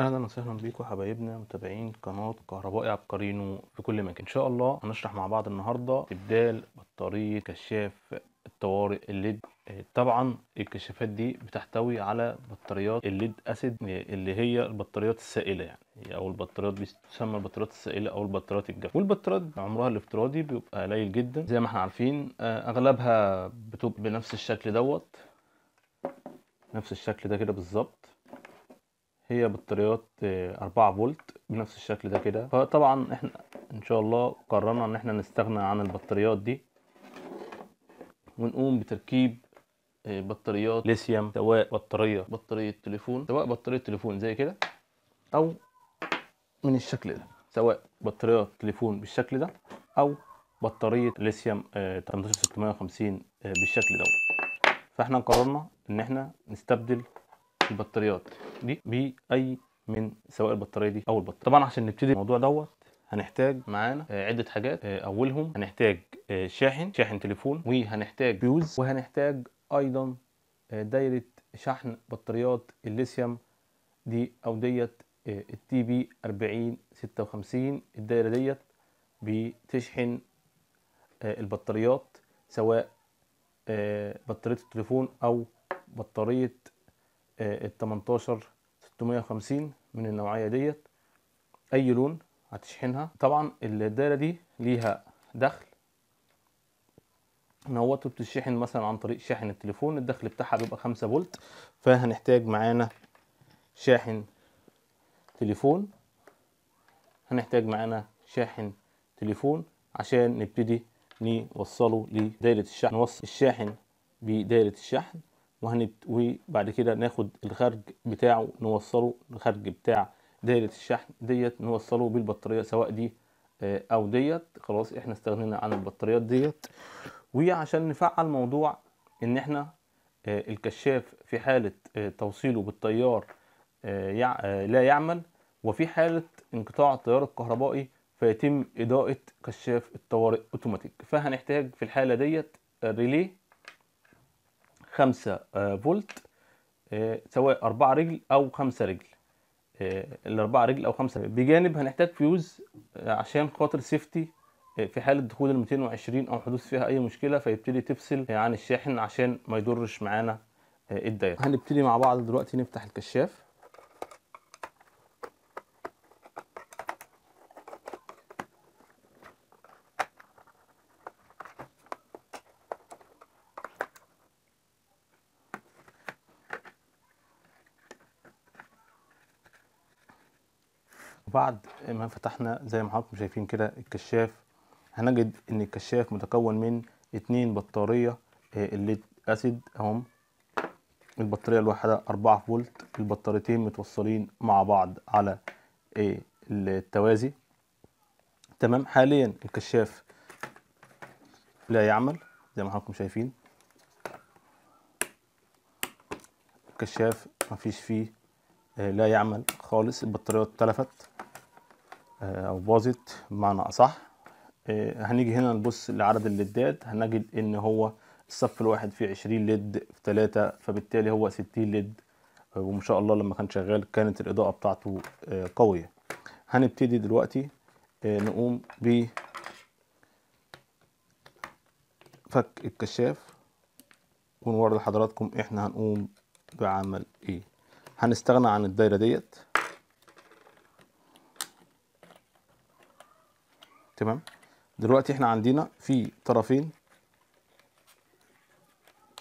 اهلا وسهلا بيكم حبايبنا متابعين قناه كهربائي عبقرينو في كل مكان ان شاء الله هنشرح مع بعض النهارده استبدال بطاريه كشاف الطوارئ الليد آه، طبعا الكشافات دي بتحتوي على بطاريات الليد اسيد آه، اللي هي البطاريات السائله يعني او البطاريات بتسمى البطاريات السائله او البطاريات الجافه والبطاريات عمرها الافتراضي بيبقى قليل جدا زي ما احنا عارفين آه، اغلبها بتبقى بنفس الشكل دوت نفس الشكل ده كده بالظبط هي بطاريات 4 آه، فولت بنفس الشكل ده كده فطبعا احنا ان شاء الله قررنا ان احنا نستغنى عن البطاريات دي ونقوم بتركيب آه، بطاريات ليثيوم سواء بطاريه بطاريه تليفون سواء بطاريه تليفون زي كده او من الشكل ده سواء بطاريات تليفون بالشكل ده او بطاريه ليثيوم 18650 آه، بالشكل دوت فاحنا قررنا ان احنا نستبدل البطاريات دي باي من سواء البطاريه دي او البطاريه طبعا عشان نبتدي الموضوع دوت هنحتاج معانا عده حاجات آه، اولهم هنحتاج آه، شاحن شاحن تليفون وهنحتاج فيوز وهنحتاج ايضا آه، دايره شحن بطاريات الليثيوم دي او ديت التي بي 4056 الدايره ديت بتشحن البطاريات سواء بطاريه التليفون او بطاريه ال 18 650 من النوعيه ديت اي لون هتشحنها طبعا الدايره دي ليها دخل ان بتشحن مثلا عن طريق شاحن التليفون الدخل بتاعها بيبقى 5 فولت فهنحتاج معانا شاحن تليفون هنحتاج معانا شاحن تليفون عشان نبتدي نوصله لدايره الشحن نوصل الشاحن بدايره الشحن وهنت وبعد كده ناخد الخرج بتاعه نوصله الخرج بتاع دايرة الشحن ديت نوصله بالبطارية سواء دي آه، او ديت خلاص احنا استغنينا عن البطاريات ديت وعشان نفعل موضوع ان احنا آه، الكشاف في حالة آه، توصيله بالتيار لا يعمل وفي حالة انقطاع التيار الكهربائي فيتم إضاءة كشاف الطوارئ أوتوماتيك فهنحتاج في الحالة ديت ريلي 5 آه، فولت آه، سواء 4 رجل او 5 رجل آه، الاربعه رجل او خمسه رجل. بجانب هنحتاج فيوز عشان خاطر سيفتي في حاله دخول ال 220 او حدوث فيها اي مشكله فيبتدي تفصل عن الشاحن عشان ما يضرش معانا الدايره هنبتدي مع بعض دلوقتي نفتح الكشاف بعد ما فتحنا زي ما حضراتكم شايفين كده الكشاف هنجد ان الكشاف متكون من اتنين بطارية آه، الليد اسيد اهم البطارية الواحدة أربعة فولت البطاريتين متوصلين مع بعض على آه، التوازي تمام حاليا الكشاف لا يعمل زي ما حضراتكم شايفين الكشاف مفيش فيه آه، لا يعمل خالص البطاريه اتلفت آه، او باظت بمعنى اصح آه، هنيجي هنا نبص لعدد الليدات هنجد ان هو الصف الواحد فيه عشرين ليد في تلاتة فبالتالي هو ستين ليد آه، وما شاء الله لما كان شغال كانت الاضاءه بتاعته قويه هنبتدي دلوقتي نقوم ب فك الكشاف ونوري لحضراتكم احنا هنقوم بعمل ايه هنستغنى عن الدايره ديت تمام دلوقتي احنا عندنا في طرفين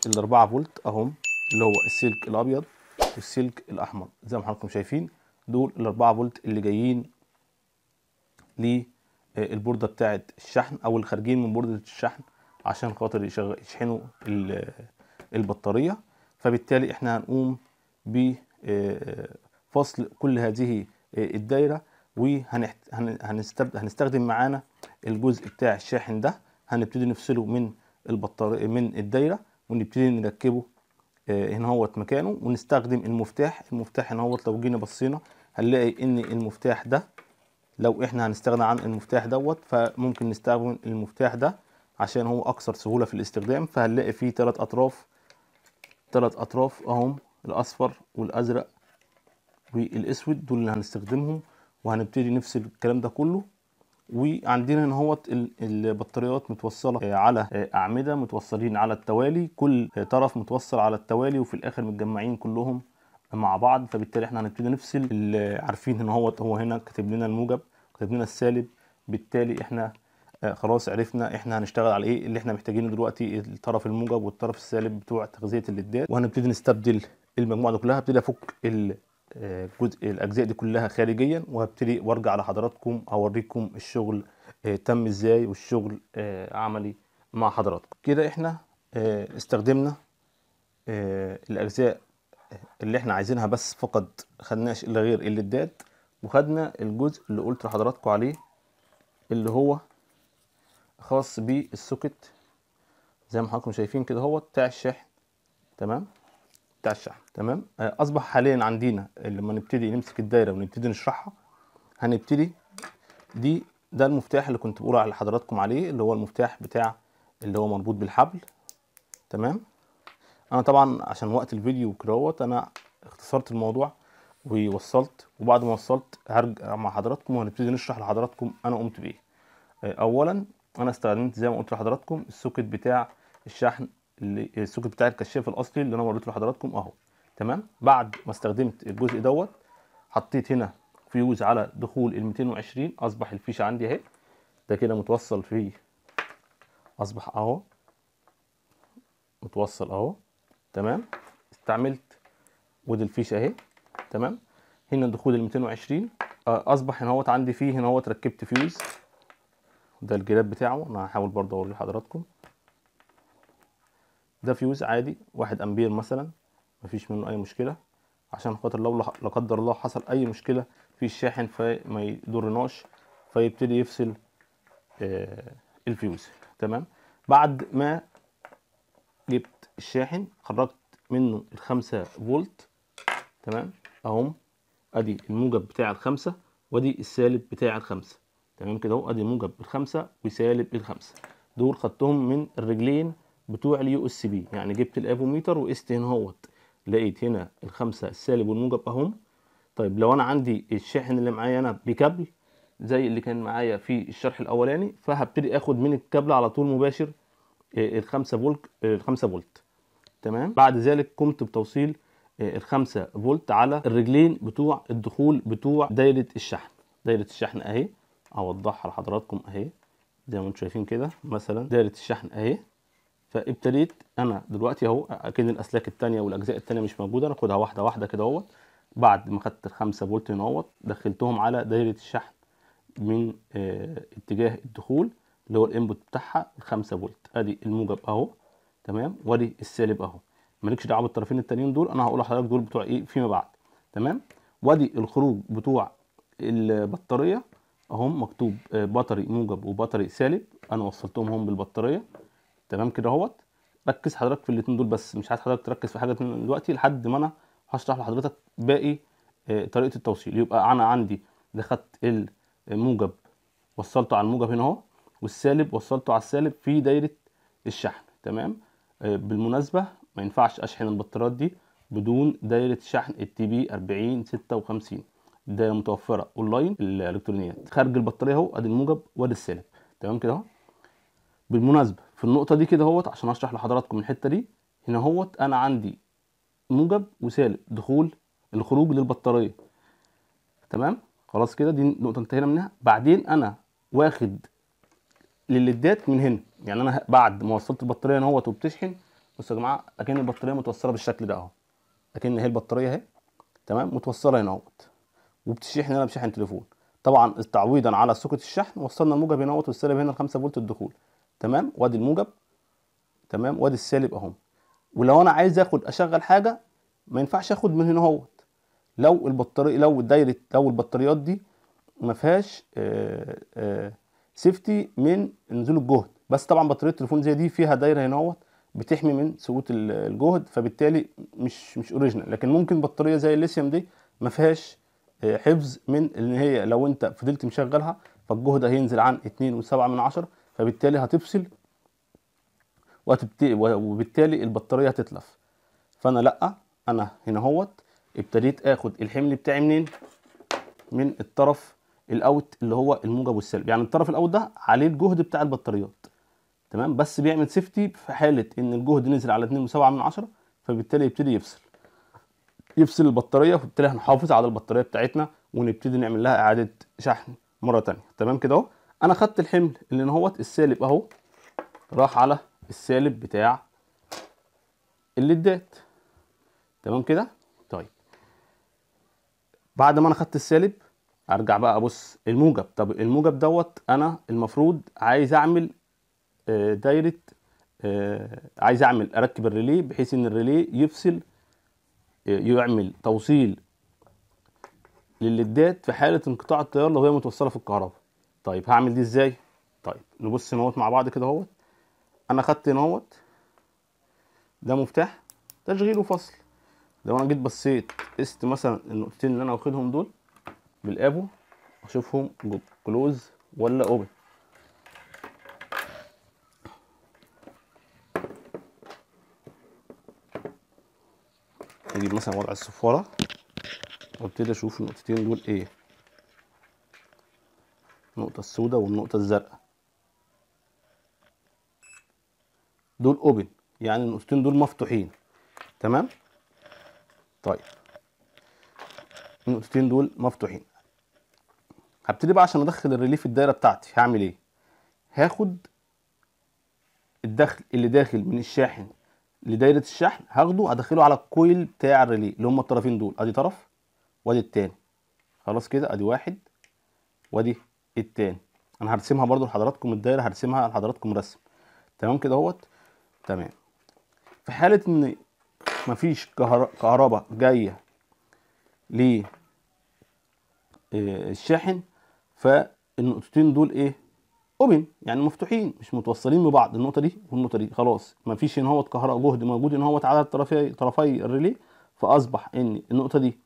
الاربعة فولت اهم اللي هو السلك الابيض والسلك الاحمر زي ما حضراتكم شايفين دول الاربعة فولت اللي جايين للبوردة آه، بتاعة الشحن او الخارجين من بوردة الشحن عشان خاطر يشحنوا آه، البطارية فبالتالي احنا هنقوم بفصل آه، كل هذه الدايرة وهنستخدم معانا الجزء بتاع الشاحن ده هنبتدي نفصله من البطاريه من الدايره ونبتدي نركبه آه، هنا هوت مكانه ونستخدم المفتاح المفتاح هنا هوت لو جينا بصينا هنلاقي ان المفتاح ده لو احنا هنستغنى عن المفتاح دوت فممكن نستخدم المفتاح ده عشان هو اكثر سهوله في الاستخدام فهنلاقي فيه ثلاث اطراف ثلاث اطراف اهم الاصفر والازرق والاسود دول اللي هنستخدمهم وهنبتدي نفصل الكلام ده كله وعندنا هنا اهوت البطاريات متوصله على اعمده متوصلين على التوالي كل طرف متوصل على التوالي وفي الاخر متجمعين كلهم مع بعض فبالتالي احنا هنبتدي نفصل عارفين ان هو هو هنا كاتب لنا الموجب كاتب لنا السالب بالتالي احنا آه، خلاص عرفنا احنا هنشتغل على ايه اللي احنا محتاجينه دلوقتي الطرف الموجب والطرف السالب بتوع تغذيه اللدات وهنبتدي نستبدل المجموعه دي كلها هبتدي افك جزء الاجزاء دي كلها خارجيا وهبتدي وارجع لحضراتكم اوريكم الشغل آه، تم ازاي والشغل آه، عملي مع حضراتكم كده احنا آه، استخدمنا الاجزاء اللي احنا عايزينها بس فقط خدناش الا غير اللدات وخدنا الجزء اللي قلت لحضراتكم عليه اللي هو خاص بالسوكت زي ما حضراتكم شايفين كده هو بتاع الشحن تمام بتاع الشحن تمام آه، اصبح حاليا عندنا لما نبتدي نمسك الدايره ونبتدي نشرحها هنبتدي دي ده المفتاح اللي كنت بقول على حضراتكم عليه اللي هو المفتاح بتاع اللي هو مربوط بالحبل تمام انا طبعا عشان وقت الفيديو كروت انا اختصرت الموضوع ووصلت وبعد ما وصلت هرجع مع حضراتكم وهنبتدي نشرح لحضراتكم انا قمت بايه آه، اولا انا استخدمت زي ما قلت لحضراتكم السوكت بتاع الشحن السوكت بتاع الكشاف الاصلي اللي انا وريته لحضراتكم اهو تمام بعد ما استخدمت الجزء دوت حطيت هنا فيوز على دخول ال 220 اصبح الفيشه عندي اهي ده كده متوصل في اصبح اهو متوصل اهو تمام استعملت ودي الفيشه اهي تمام هنا دخول ال 220 آه، اصبح هنا اهوت عندي فيه هنا اهوت ركبت فيوز ده الجلاب بتاعه انا هحاول برضه اوريه لحضراتكم ده فيوز عادي واحد امبير مثلا مفيش منه اي مشكله عشان خاطر لو لا قدر الله حصل اي مشكله في الشاحن فما يضرناش فيبتدي يفصل آه الفيوز تمام بعد ما جبت الشاحن خرجت منه الخمسة فولت تمام اهم ادي الموجب بتاع الخمسة وادي السالب بتاع الخمسة تمام كده اهو ادي موجب الخمسة وسالب الخمسة دول خدتهم من الرجلين بتوع اليو اس بي يعني جبت الافوميتر وقست هنا اهوت لقيت هنا الخمسه السالب والموجب اهم طيب لو انا عندي الشاحن اللي معايا انا بكابل زي اللي كان معايا في الشرح الاولاني فهبتدي اخد من الكابل على طول مباشر آه، الخمسة فولت آه، الخمسة فولت تمام بعد ذلك قمت بتوصيل آه، الخمسة فولت على الرجلين بتوع الدخول بتوع دايرة الشحن دايرة الشحن اهي اوضحها لحضراتكم اهي زي ما انتم شايفين كده مثلا دايرة الشحن اهي فابتديت انا دلوقتي اهو اكيد الاسلاك الثانيه والاجزاء الثانيه مش موجوده انا خدها واحده واحده كده اهوت بعد ما خدت الخمسة فولت من اهوت دخلتهم على دايره الشحن من اه اتجاه الدخول اللي هو الانبوت بتاعها الخمسة فولت ادي الموجب اهو تمام وادي السالب اهو مالكش دعوه بالطرفين التانيين دول انا هقول لحضرتك دول بتوع ايه فيما بعد تمام وادي الخروج بتوع البطاريه اهم مكتوب آه، بطري موجب وبطري سالب انا وصلتهم هم بالبطاريه تمام كده اهوت ركز حضرتك في الاثنين دول بس مش عايز حضرتك تركز في حاجه دلوقتي لحد ما انا هشرح لحضرتك باقي آه، طريقه التوصيل يبقى انا عندي دخلت الموجب آه، وصلته على الموجب هنا اهو والسالب وصلته على السالب في دايره الشحن تمام آه، بالمناسبه ما ينفعش اشحن البطاريات دي بدون دايره شحن التي بي 40 56 ده متوفره اونلاين الالكترونيات خارج البطاريه اهو ادي الموجب وادي السالب تمام كده اهو بالمناسبه في النقطة دي كده اهوت عشان أشرح لحضراتكم الحتة دي هنا اهوت أنا عندي موجب وسالب دخول الخروج للبطارية تمام خلاص كده دي نقطة انتهينا منها بعدين أنا واخد للدات من هنا يعني أنا بعد ما وصلت البطارية هنا وبتشحن بصوا يا جماعة أكن البطارية متوصلة بالشكل ده أهو أكن هي البطارية أهي تمام متوصلة هنا اهوت وبتشحن انا بشحن تليفون طبعا تعويضا على سكه الشحن وصلنا الموجب هنا اهوت والسالب هنا 5 فولت الدخول تمام وادي الموجب تمام وادي السالب اهو ولو انا عايز اخد اشغل حاجه ما ينفعش اخد من هنا اهوت لو البطاريه لو الدايره لو البطاريات دي ما فيهاش سيفتي آه، آه، من نزول الجهد بس طبعا بطاريه التليفون زي دي فيها دايره هنا اهوت بتحمي من سقوط الجهد فبالتالي مش مش اوريجينال لكن ممكن بطاريه زي الليثيوم دي ما فيهاش آه، حفظ من ان هي لو انت فضلت مشغلها فالجهد هينزل عن 2.7 من 10 فبالتالي هتفصل وبالتالي البطاريه هتتلف فانا لا انا هنا اهوت ابتديت اخد الحمل بتاعي منين من الطرف الاوت اللي هو الموجب والسالب يعني الطرف الاوت ده عليه الجهد بتاع البطاريات تمام بس بيعمل سيفتي في حاله ان الجهد نزل على 2.7 من عشرة فبالتالي يبتدي يفصل يفصل البطاريه فبالتالي هنحافظ على البطاريه بتاعتنا ونبتدي نعمل لها اعاده شحن مره تانية تمام كده اهو انا خدت الحمل اللي هو السالب اهو راح على السالب بتاع الليدات تمام كده طيب بعد ما انا خدت السالب ارجع بقى ابص الموجب طب الموجب دوت انا المفروض عايز اعمل آه، دايره آه، عايز اعمل اركب الريلي بحيث ان الريلي يفصل آه، يعمل توصيل للدات في حاله انقطاع التيار لو هي متوصله في الكهرباء طيب هعمل دي ازاي طيب نبص نوت مع بعض كده اهوت انا خدت نوت ده مفتاح تشغيل وفصل لو انا جيت بصيت قست مثلا النقطتين اللي انا واخدهم دول بالابو اشوفهم كلوز ولا اوبن اجيب مثلا وضع الصفاره وابتدي اشوف النقطتين دول ايه النقطة السوداء والنقطة الزرقاء دول اوبن يعني النقطتين دول مفتوحين تمام طيب النقطتين دول مفتوحين هبتدي بقى عشان ادخل الريليف الدايره بتاعتي هعمل ايه هاخد الدخل اللي داخل من الشاحن لدايره الشحن هاخده هدخله على الكويل بتاع الريلي اللي هما الطرفين دول ادي طرف وادي التاني خلاص كده ادي واحد وادي التاني انا هرسمها برضو لحضراتكم الدايره هرسمها لحضراتكم رسم تمام كده اهوت تمام في حاله ان مفيش كهرباء جايه للشاحن آه، فالنقطتين دول ايه اوبن يعني مفتوحين مش متوصلين ببعض النقطه دي والنقطه دي خلاص مفيش ان هو كهرباء جهد موجود ان هو على طرفي طرفي الريلي فاصبح ان النقطه دي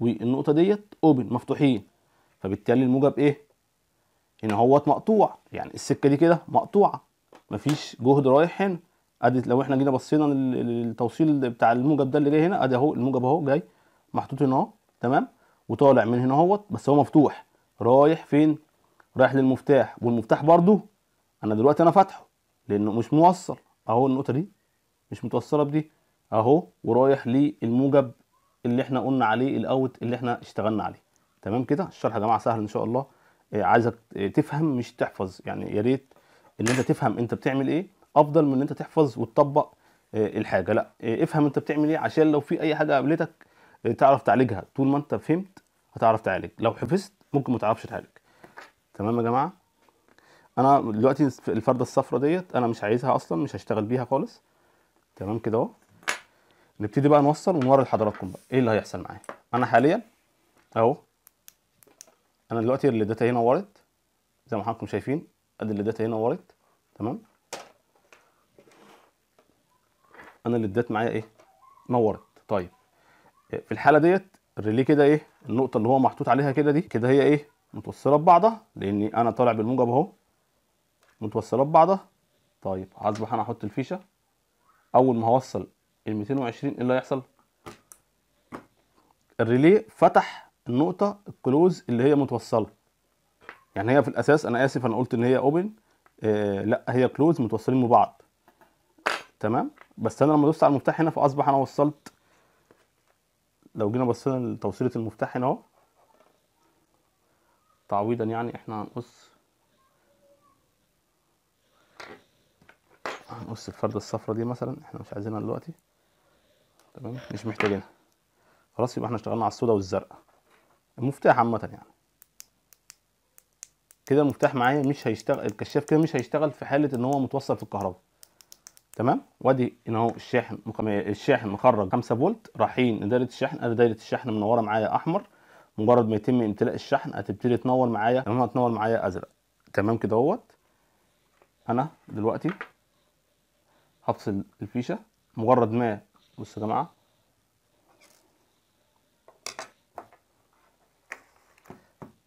والنقطه ديت اوبن مفتوحين فبالتالي الموجب ايه هنا اهوت مقطوع يعني السكه دي كده مقطوعه مفيش جهد رايح هنا ادي لو احنا جينا بصينا التوصيل بتاع الموجب ده اللي جاي هنا ادي اهو الموجب اهو جاي محطوط هنا اهو تمام وطالع من هنا اهوت بس هو مفتوح رايح فين رايح للمفتاح والمفتاح برضو انا دلوقتي انا فاتحه لانه مش موصل اهو النقطه دي مش متوصله بدي اهو ورايح للموجب اللي احنا قلنا عليه الاوت اللي احنا اشتغلنا عليه تمام كده الشرح يا جماعه سهل ان شاء الله إيه، عايزك تفهم مش تحفظ يعني يا ريت ان انت تفهم انت بتعمل ايه افضل من ان انت تحفظ وتطبق إيه، الحاجه لا إيه، افهم انت بتعمل ايه عشان لو في اي حاجه قابلتك تعرف تعالجها طول ما انت فهمت هتعرف تعالج لو حفظت ممكن ما تعرفش تعالج تمام يا جماعه انا دلوقتي الفرده الصفراء ديت انا مش عايزها اصلا مش هشتغل بيها خالص تمام كده اهو نبتدي بقى نوصل ونوري لحضراتكم بقى ايه اللي هيحصل معايا انا حاليا اهو انا دلوقتي الداتا هنا نورت زي ما حضراتكم شايفين ادي الداتا هنا نورت تمام انا الدات معايا ايه نورت طيب في الحاله ديت الريلي كده ايه النقطه اللي هو محطوط عليها كده دي كده هي ايه متوصله ببعضها لان انا طالع بالموجب اهو متوصله ببعضها طيب هصبح انا احط الفيشه اول ما هوصل ال 220 ايه اللي هيحصل الريلي فتح النقطه الكلوز اللي هي متوصله يعني هي في الاساس انا اسف انا قلت ان هي اوبن آه لا هي كلوز متوصلين ببعض تمام بس انا لما دوست على المفتاح هنا فاصبح انا وصلت لو جينا بصينا لتوصيله المفتاح هنا اهو تعويضا يعني احنا هنقص هنقص الفردة الصفرة دي مثلا احنا مش عايزينها دلوقتي تمام مش محتاجينها خلاص يبقى احنا اشتغلنا على السوداء والزرقاء المفتاح عامه يعني كده المفتاح معايا مش هيشتغل الكشاف كده مش هيشتغل في حاله ان هو متوصل في الكهرباء تمام وادي ان هو الشاحن الشاحن مخرج 5 فولت رايحين لدايره الشحن ادي دايره الشحن منوره معايا احمر مجرد ما يتم امتلاء الشحن هتبتدي تنور معايا لما هتنور معايا ازرق تمام كده اهوت انا دلوقتي هفصل الفيشه مجرد ما بصوا يا جماعه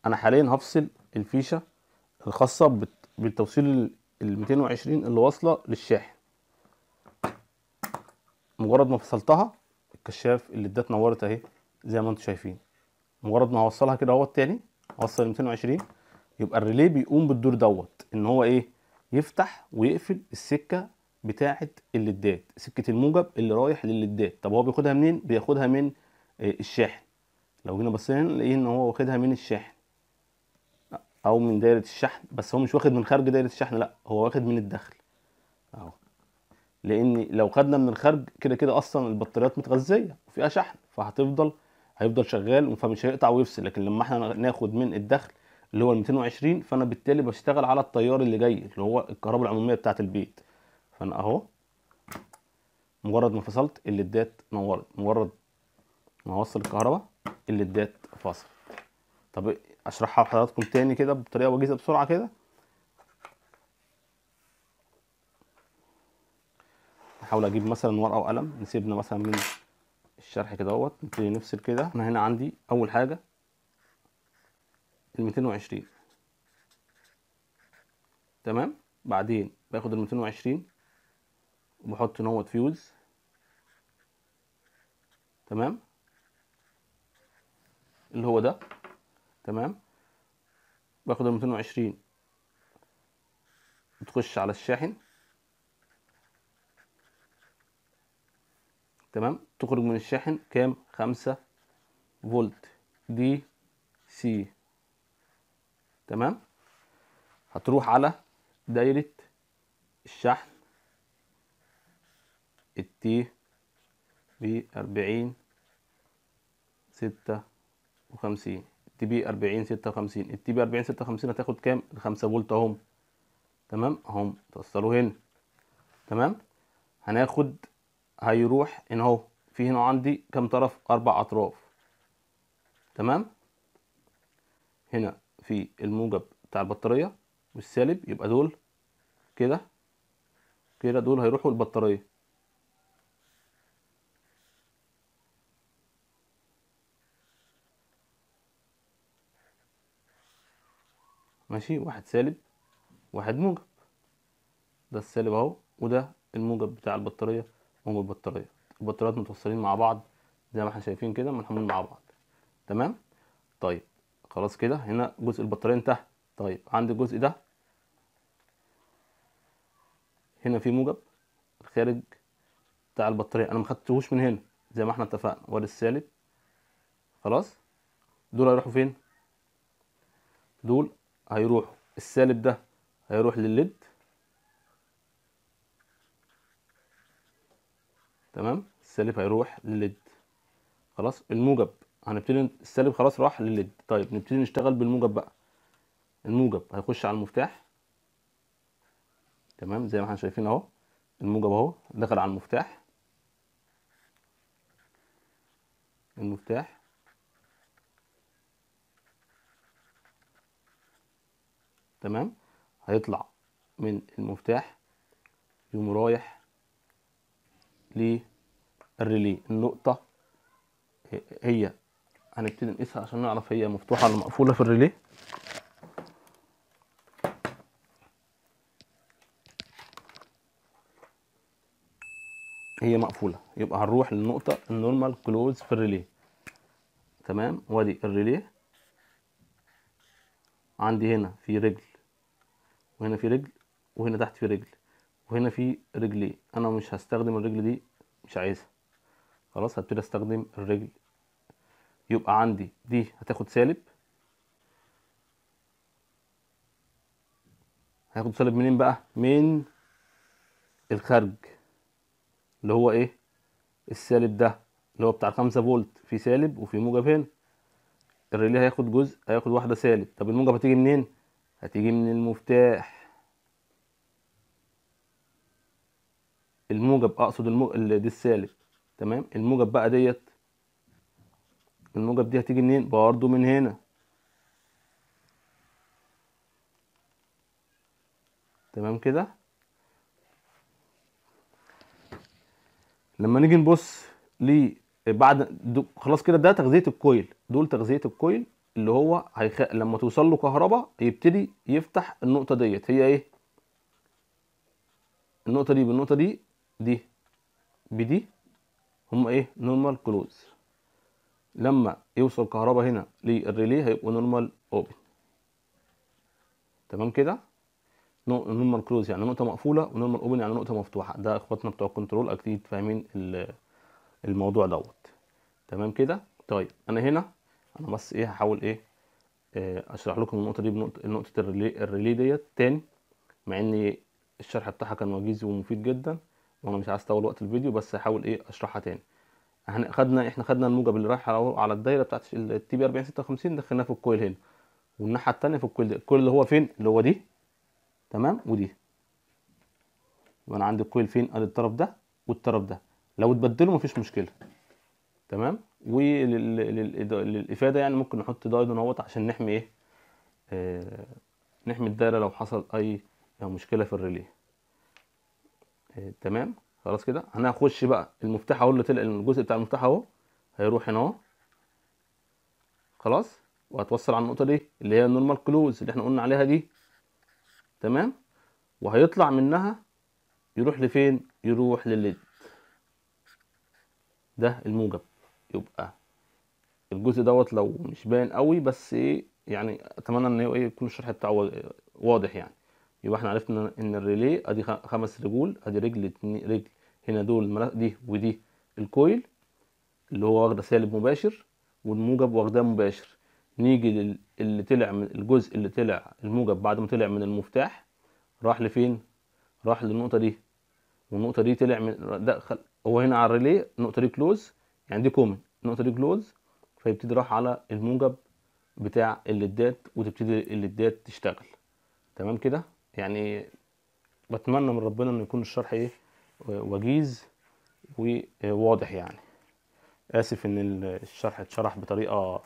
انا حاليا هفصل الفيشه الخاصه بالتوصيل ال 220 اللي واصله للشاحن مجرد ما فصلتها الكشاف اللي ادت نورت اهي زي ما انتم شايفين مجرد ما هوصلها كده اهوت تاني اوصل ال 220 يبقى الريلي بيقوم بالدور دوت ان هو ايه يفتح ويقفل السكه بتاعه الليدات سكه الموجب اللي رايح للليدات طب هو بياخدها منين بياخدها من آه، الشاحن لو جينا بصينا نلاقيه ان هو واخدها من الشاحن او من دايره الشحن بس هو مش واخد من خارج دايره الشحن لا هو واخد من الداخل اهو لان لو خدنا من الخارج كده كده اصلا البطاريات متغذيه وفيها شحن فهتفضل هيفضل شغال فمش هيقطع ويفصل لكن لما احنا ناخد من الدخل اللي هو ال 220 فانا بالتالي بشتغل على التيار اللي جاي اللي هو الكهرباء العموميه بتاعه البيت فانا اهو مجرد ما فصلت اللي ادات نورت مجرد ما اوصل الكهرباء اللي ادات فاصل طب اشرحها لحضراتكم تاني كده بطريقه وجيزه بسرعه كده احاول اجيب مثلا ورقه وقلم نسيبنا مثلا من الشرح كده اهوت نبتدي نفصل كده انا هنا عندي اول حاجه ال 220 تمام بعدين باخد ال 220 وبحط نوت فيوز تمام اللي هو ده تمام باخد ال 220 بتخش على الشاحن تمام تخرج من الشاحن كام خمسة فولت دي سي تمام هتروح على دايرة الشحن التي بأربعين ستة وخمسين التي بي 40 56 التي بي ستة 56 هتاخد كام ال 5 فولت اهم تمام اهم توصلوا هنا تمام هناخد هيروح ان اهو في هنا عندي كام طرف اربع اطراف تمام هنا في الموجب بتاع البطاريه والسالب يبقى دول كده كده دول هيروحوا البطاريه ماشي واحد سالب واحد موجب ده السالب اهو وده الموجب بتاع البطاريه موجب البطاريه البطاريات متوصلين مع بعض زي ما احنا شايفين كده منحومين مع بعض تمام طيب خلاص كده هنا جزء البطاريه انتهى طيب عند الجزء ده هنا في موجب الخارج بتاع البطاريه انا مخدتهوش من هنا زي ما احنا اتفقنا وادي السالب خلاص دول هيروحوا فين دول هيروح السالب ده هيروح للليد تمام السالب هيروح للليد خلاص الموجب هنبتدي السالب خلاص راح للليد طيب نبتدي نشتغل بالموجب بقى الموجب هيخش على المفتاح تمام زي ما احنا شايفين اهو الموجب اهو دخل على المفتاح المفتاح تمام هيطلع من المفتاح يقوم رايح للريلي النقطة هي هنبتدي نقيسها عشان نعرف هي مفتوحة ولا مقفولة في الريلي هي مقفولة يبقى هنروح للنقطة النورمال كلوز في الريلي تمام وادي الريلي عندي هنا في رجل وهنا في رجل وهنا تحت في رجل وهنا في رجلين انا مش هستخدم الرجل دي مش عايزها خلاص هبتدي استخدم الرجل يبقى عندي دي هتاخد سالب هاخد سالب منين بقى من الخارج اللي هو ايه السالب ده اللي هو بتاع خمسة فولت في سالب وفي موجب هنا الريلي هياخد جزء هياخد واحدة سالب طب الموجب هتيجي منين هتيجي من المفتاح الموجب اقصد المو... دي السالب تمام الموجب بقى ديت الموجب دي هتيجي منين برضه من هنا تمام كده لما نيجي نبص ليه بعد خلاص كده ده تغذيه الكويل دول تغذيه الكويل اللي هو هيخ... لما توصل له كهرباء يبتدي يفتح النقطه ديت هي ايه النقطه دي بالنقطه دي دي بدي هم ايه نورمال كلوز لما يوصل كهرباء هنا للريلي هيبقوا نورمال اوبن تمام كده نورمال كلوز يعني نقطه مقفوله ونورمال اوبن يعني نقطه مفتوحه ده اخواتنا بتوع الكنترول اكيد فاهمين الموضوع دوت تمام كده طيب انا هنا انا بس ايه هحاول ايه آه، اشرح لكم النقطه دي بنقطه نقطه الريلي, الريلي ديت تاني مع ان الشرح بتاعها كان وجيزي ومفيد جدا وانا مش عايز اطول وقت الفيديو بس هحاول ايه اشرحها تاني احنا خدنا احنا خدنا الموجب اللي رايح على, الدايره بتاعت التي بي 4056 دخلناه في الكويل هنا والناحيه التانيه في الكويل ده الكويل اللي هو فين اللي هو دي تمام ودي يبقى انا عندي الكويل فين ادي الطرف ده والطرف ده لو اتبدلوا مفيش مشكله تمام وللإفادة يعني ممكن نحط دايد ونوط عشان نحمي إيه آه، نحمي الدايرة لو حصل أي مشكلة في الريلي آه، تمام خلاص كده هنخش بقى المفتاح أهو اللي طلع الجزء بتاع المفتاح أهو هيروح هنا أهو خلاص وهتوصل على النقطة دي اللي هي النورمال كلوز اللي احنا قلنا عليها دي تمام وهيطلع منها يروح لفين يروح للليد ده الموجب يبقى الجزء دوت لو مش باين قوي بس ايه يعني اتمنى ان ايه يكون الشرح بتاعه واضح يعني يبقى احنا عرفنا ان الريلي ادي خمس رجول ادي رجل اتنين رجل هنا دول دي ودي الكويل اللي هو واخده سالب مباشر والموجب واخداه مباشر نيجي اللي طلع من الجزء اللي طلع الموجب بعد ما طلع من المفتاح راح لفين راح للنقطه دي والنقطه دي طلع من دخل هو هنا على الريلي النقطه دي كلوز يعني دي كومن النقطه دي كلوز فيبتدي راح على الموجب بتاع الليدات وتبتدي الليدات تشتغل تمام كده يعني بتمنى من ربنا ان يكون الشرح ايه وجيز وواضح يعني اسف ان الشرح اتشرح بطريقه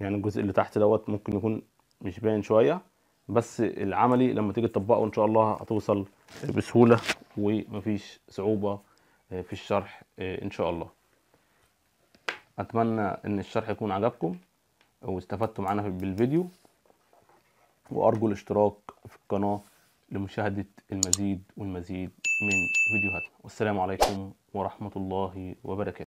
يعني الجزء اللي تحت دوت ممكن يكون مش باين شويه بس العملي لما تيجي تطبقه ان شاء الله هتوصل بسهوله ومفيش صعوبه في الشرح ان شاء الله اتمنى ان الشرح يكون عجبكم واستفدتم معانا بالفيديو وارجو الاشتراك في القناه لمشاهده المزيد والمزيد من فيديوهاتنا والسلام عليكم ورحمه الله وبركاته